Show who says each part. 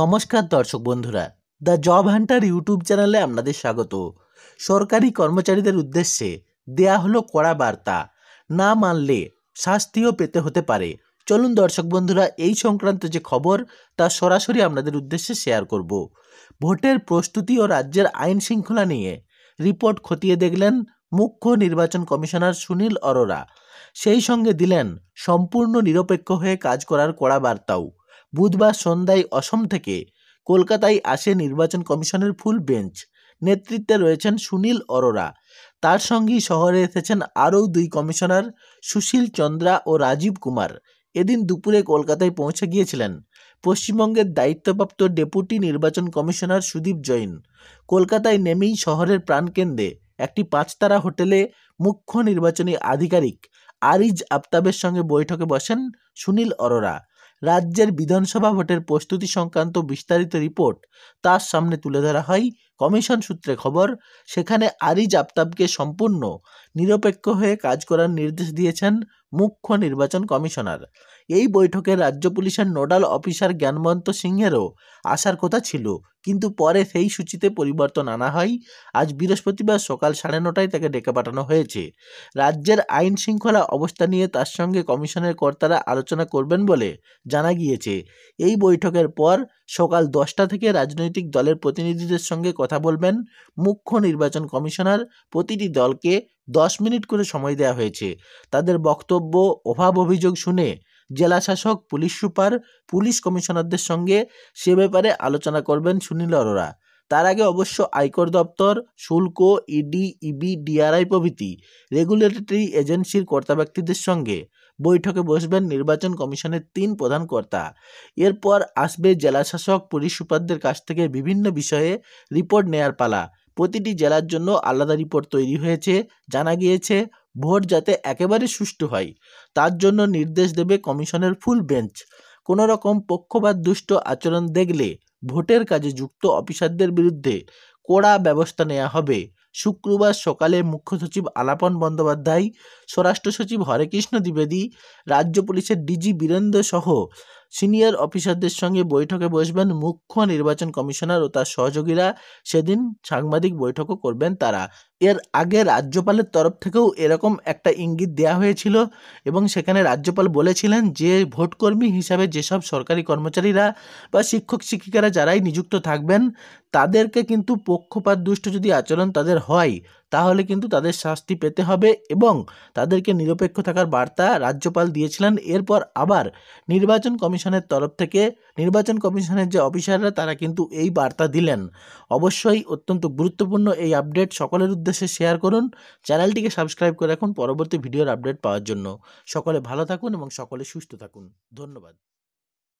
Speaker 1: নমস্কার দর্শক বন্ধুরা দ্য জব হান্টার ইউটিউব চ্যানেলে আপনাদের স্বাগত সরকারি কর্মচারীদের উদ্দেশ্যে দেয়া হলো কড়া বার্তা না মানলে শাস্তিও পেতে হতে পারে চলুন দর্শক বন্ধুরা এই সংক্রান্ত যে খবর তা সরাসরি আপনাদের উদ্দেশ্যে শেয়ার করব ভোটের প্রস্তুতি ও রাজ্যের আইন শৃঙ্খলা নিয়ে রিপোর্ট খতিয়ে দেখলেন মুখ্য নির্বাচন কমিশনার সুনীল অরোরা সেই সঙ্গে দিলেন সম্পূর্ণ নিরপেক্ষ হয়ে কাজ করার কড়া বার্তাও বুধবার সন্ধ্যায় অসম থেকে কলকাতায় আসে নির্বাচন কমিশনের ফুল বেঞ্চ নেতৃত্বে রয়েছেন সুনীল অরোরা তার সঙ্গেই শহরে এসেছেন আরও দুই কমিশনার সুশীল চন্দ্রা ও রাজীব কুমার এদিন দুপুরে কলকাতায় পৌঁছে গিয়েছিলেন পশ্চিমবঙ্গের দায়িত্বপ্রাপ্ত ডেপুটি নির্বাচন কমিশনার সুদীপ জৈন কলকাতায় নেমেই শহরের প্রাণকেন্দ্রে একটি পাঁচতারা হোটেলে মুখ্য নির্বাচনী আধিকারিক আরিজ আফতাবের সঙ্গে বৈঠকে বসেন সুনীল অরোরা রাজ্যের বিধানসভা ভোটের প্রস্তুতি সংক্রান্ত বিস্তারিত রিপোর্ট তার সামনে তুলে ধরা হয় কমিশন সূত্রে খবর সেখানে আরিজ আফতাবকে সম্পূর্ণ নিরপেক্ষ হয়ে কাজ করার নির্দেশ দিয়েছেন মুখ্য নির্বাচন কমিশনার এই বৈঠকে রাজ্য পুলিশের নোডাল অফিসার জ্ঞানবন্ত সিংহেরও আসার কথা ছিল কিন্তু পরে সেই সূচিতে পরিবর্তন আনা হয় আজ বৃহস্পতিবার সকাল সাড়ে নটায় তাকে ডেকে পাঠানো হয়েছে রাজ্যের আইন শৃঙ্খলা অবস্থা নিয়ে তার সঙ্গে কমিশনের কর্তারা আলোচনা করবেন বলে জানা গিয়েছে এই বৈঠকের পর সকাল দশটা থেকে রাজনৈতিক দলের প্রতিনিধিদের সঙ্গে কথা বলবেন মুখ্য নির্বাচন কমিশনার প্রতিটি দলকে দশ মিনিট করে সময় দেওয়া হয়েছে তাদের বক্তব্য অভাব অভিযোগ শুনে জেলাশাসক পুলিশ সুপার পুলিশ কমিশনারদের সঙ্গে সে ব্যাপারে আলোচনা করবেন সুনীল অরোরা তার আগে অবশ্য আয়কর দপ্তর শুল্ক ইডি ইবি ডিআরআই প্রভৃতি রেগুলেটরি এজেন্সির কর্তা ব্যক্তিদের সঙ্গে বৈঠকে বসবেন নির্বাচন কমিশনের তিন প্রধান কর্তা এরপর আসবে জেলাশাসক পুলিশ সুপারদের কাছ থেকে বিভিন্ন বিষয়ে রিপোর্ট নেয়ার পালা প্রতিটি জেলার জন্য আলাদা রিপোর্ট তৈরি হয়েছে জানা গিয়েছে ভোট যাতে একেবারে সুষ্ঠু হয় তার জন্য নির্দেশ দেবে কমিশনের ফুল বেঞ্চ কোনো রকম পক্ষপাত দুষ্ট আচরণ দেখলে ভোটের কাজে যুক্ত অফিসারদের বিরুদ্ধে কড়া ব্যবস্থা নেওয়া হবে শুক্রবার সকালে মুখ্য সচিব আলাপন বন্দ্যোপাধ্যায় স্বরাষ্ট্র সচিব হরেকৃষ্ণ দ্বিবেদী রাজ্য পুলিশের ডিজি বীরেন্দ্র সহ সিনিয়র অফিসারদের সঙ্গে বৈঠকে বসবেন মুখ্য নির্বাচন কমিশনার ও তার সহযোগীরা সেদিন সাংবাদিক বৈঠকও করবেন তারা এর আগে রাজ্যপালের তরফ থেকেও এরকম একটা ইঙ্গিত দেওয়া হয়েছিল এবং সেখানে রাজ্যপাল বলেছিলেন যে ভোটকর্মী হিসাবে যেসব সরকারি কর্মচারীরা বা শিক্ষক শিক্ষিকারা যারাই নিযুক্ত থাকবেন তাদেরকে কিন্তু পক্ষপাত দুষ্ট যদি আচরণ তাদের হয় তাহলে কিন্তু তাদের শাস্তি পেতে হবে এবং তাদেরকে নিরপেক্ষ থাকার বার্তা রাজ্যপাল দিয়েছিলেন এরপর আবার নির্বাচন কমিশনের তরফ থেকে নির্বাচন কমিশনের যে অফিসাররা তারা কিন্তু এই বার্তা দিলেন অবশ্যই অত্যন্ত গুরুত্বপূর্ণ এই আপডেট সকলের উদ্দেশ্যে শেয়ার করুন চ্যানেলটিকে সাবস্ক্রাইব করে রাখুন পরবর্তী ভিডিওর আপডেট পাওয়ার জন্য সকলে ভালো থাকুন এবং সকলে সুস্থ থাকুন ধন্যবাদ